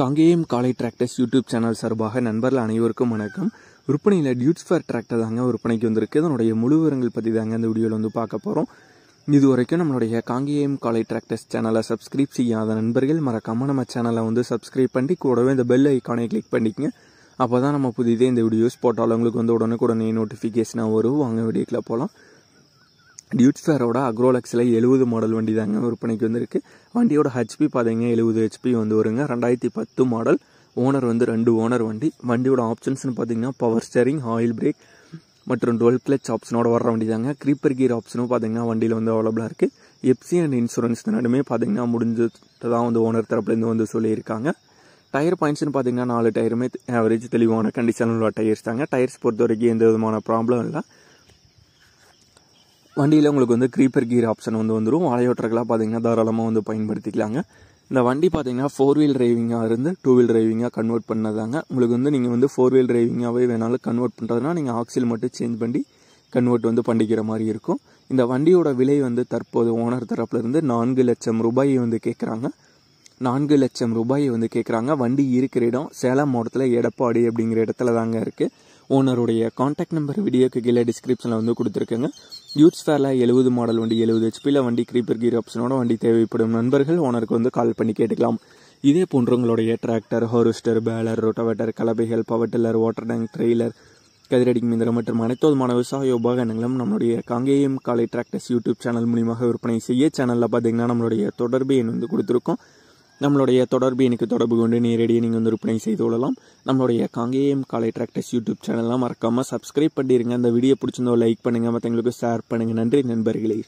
காங்கேயம் காலை tractors YouTube channel சார்பாக நண்பர்கள் அனைவருக்கும் வணக்கம் விற்பனையில் டியூட்ஸ் ஃபேர் டிராக்டர் தாங்க விற்பனைக்கு வந்திருக்கு இதனுடைய விவரங்கள் பற்றி தாங்க இந்த வீடியோவில் வந்து பார்க்க போகிறோம் இது வரைக்கும் நம்மளுடைய காங்கேயம் காலை டிராக்டர்ஸ் சேனலை சப்ஸ்கிரைப் செய்யாத நண்பர்கள் மறக்காமல் நம்ம சேனலை வந்து சப்ஸ்கிரைப் பண்ணி கூடவே இந்த பெல் ஐக்கானை கிளிக் பண்ணிக்கங்க அப்போ தான் நம்ம புதிதே இந்த வீடியோஸ் போட்டாலும் உங்களுக்கு வந்து உடனுக்குடனே நோட்டிஃபிகேஷனாக வரும் வாங்க வீடியோக்கில் போகலாம் டியூட் ஃபேரோட அக்ரோலக்ஸில் எழுபது மாடல் வண்டி தாங்க விற்பனைக்கு வந்திருக்கு வண்டியோட ஹெச்பி பார்த்தீங்க எழுபது ஹெச்பி வந்து வருங்க ரெண்டாயிரத்தி பத்து மாடல் ஓனர் வந்து ரெண்டு ஓனர் வண்டி வண்டியோட ஆப்ஷன்ஸ்னு பார்த்தீங்கன்னா பவர் ஸ்டேரிங் ஆயில் பிரேக் மற்றும் டுவெல் கிளச் ஆப்ஷனோட வர வண்டி தாங்க க்ரீப்பர் கீர் ஆப்ஷனும் பார்த்தீங்கன்னா வண்டியில் வந்து அவைலபிளாக இருக்குது எப்சி அண்ட் இன்சூரன்ஸ் ரெண்டுமே பார்த்தீங்கன்னா முடிஞ்சது தான் வந்து ஓனர் தரப்புலேருந்து வந்து சொல்லியிருக்காங்க டயர் பாயிண்ட்ஸ்னு பார்த்தீங்கன்னா நாலு டயருமே ஆவரேஜ் தெளிவான கண்டிஷனில் உள்ள டயர்ஸ் தாங்க டயர்ஸ் பொறுத்த வரைக்கும் எந்த விதமான ப்ராப்ளம் இல்லை வண்டியில் உங்களுக்கு வந்து க்ரீப்பர் கீர் ஆப்ஷன் வந்து வந்துடும் வலையோட்டர்களாக பார்த்தீங்கன்னா தாராளமாக வந்து பயன்படுத்திக்கலாங்க இந்த வண்டி பார்த்தீங்கன்னா ஃபோர் வீல் டிரைவிங்காக இருந்து டூ வீல் டிரைவிங்காக கன்வெர்ட் பண்ணதாங்க உங்களுக்கு வந்து நீங்கள் வந்து ஃபோர் வீல் டிரைவிங்காகவே வேணாலும் கன்வெர்ட் பண்ணுறதுனா நீங்கள் ஆக்சில் மட்டும் சேஞ்ச் பண்ணி கன்வெர்ட் வந்து பண்ணிக்கிற மாதிரி இருக்கும் இந்த வண்டியோட விலை வந்து தற்போது ஓனர் தரப்புலேருந்து நான்கு லட்சம் ரூபாய் வந்து கேட்குறாங்க நான்கு லட்சம் ரூபாய் வந்து கேட்குறாங்க வண்டி இருக்கிற இடம் சேலம் மாவட்டத்தில் எடப்பாடி அப்படிங்கிற இடத்துல தாங்க இருக்குது ஓனருடைய காண்டாக்ட் நம்பர் வீடியோக்கு கீழே டிஸ்கிரிப்ஷனில் வந்து கொடுத்துருக்கேங்க யூட்ஸ் ஃபேரில் எழுபது மாடல் வண்டி எழுபது ஹெச்பியில் வண்டி கிரீப்பர் கீர் ஆப்ஷனோட வண்டி தேவைப்படும் நண்பர்கள் ஓனருக்கு வந்து கால் பண்ணி கேட்டுக்கலாம் இதே போன்றவங்களுடைய டிராக்டர் ஹார்வெஸ்டர் பேலர் ரோட்டோவேட்டர் கலபைகள் power tiller water tank trailer கதிரடி மிந்திரம் மற்றும் அனைத்து விதமான விவசாய உபகரணங்களும் நம்மளுடைய காங்கேயம் காலை டிராக்டர்ஸ் யூடியூப் சேனல் மூலியமாக விற்பனை செய்ய சேனலில் பார்த்தீங்கன்னா நம்மளுடைய தொடர்பு எண் வந்து கொடுத்துருக்கோம் நம்மளுடைய தொடர்பு எனக்கு தொடர்பு கொண்டு நேரடியாக நீங்கள் வந்து விற்பனை செய்து கொள்ளலாம் நம்மளுடைய காங்கேயம் காலை டிராக்டர்ஸ் யூடியூப் சேனல்லாம் மறக்காமல் சப்ஸ்கிரைப் பண்ணிடுங்க அந்த வீடியோ பிடிச்சிருந்தோ லைக் பண்ணுங்கள் மற்றவங்களுக்கு ஷேர் பண்ணுங்கள் நன்றி நண்பர்களே